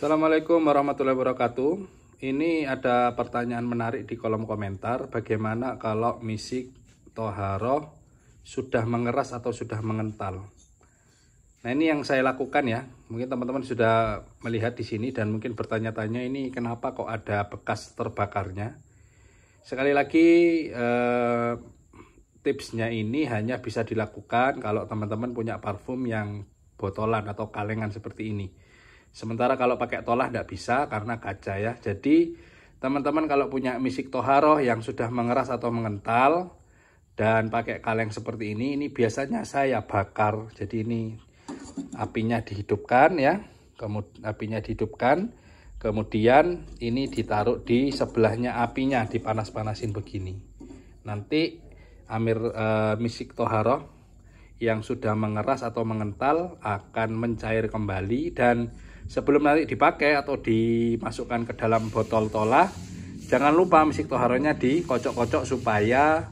Assalamualaikum warahmatullahi wabarakatuh. Ini ada pertanyaan menarik di kolom komentar. Bagaimana kalau misik Toharo sudah mengeras atau sudah mengental? Nah ini yang saya lakukan ya. Mungkin teman-teman sudah melihat di sini dan mungkin bertanya-tanya ini kenapa kok ada bekas terbakarnya. Sekali lagi eh, tipsnya ini hanya bisa dilakukan kalau teman-teman punya parfum yang botolan atau kalengan seperti ini Sementara kalau pakai tolah tidak bisa karena kaca ya. Jadi teman-teman kalau punya misik toharoh yang sudah mengeras atau mengental dan pakai kaleng seperti ini, ini biasanya saya bakar. Jadi ini apinya dihidupkan ya, kemudian apinya dihidupkan, kemudian ini ditaruh di sebelahnya apinya dipanas-panasin begini. Nanti amir e, misik toharoh yang sudah mengeras atau mengental akan mencair kembali dan Sebelum nanti dipakai atau dimasukkan ke dalam botol tola, jangan lupa misik toharonya dikocok-kocok supaya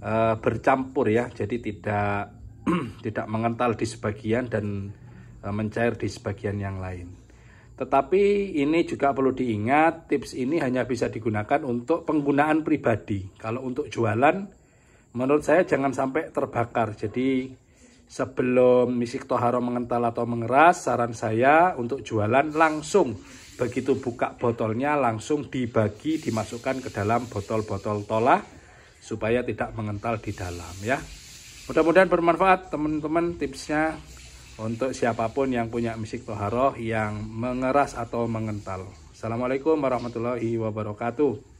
e, bercampur ya. Jadi tidak tidak mengental di sebagian dan e, mencair di sebagian yang lain. Tetapi ini juga perlu diingat, tips ini hanya bisa digunakan untuk penggunaan pribadi. Kalau untuk jualan, menurut saya jangan sampai terbakar. Jadi sebelum misik toharo mengental atau mengeras, saran saya untuk jualan langsung. Begitu buka botolnya langsung dibagi, dimasukkan ke dalam botol-botol tolah supaya tidak mengental di dalam ya. Mudah-mudahan bermanfaat teman-teman tipsnya untuk siapapun yang punya misik toharo yang mengeras atau mengental. Assalamualaikum warahmatullahi wabarakatuh.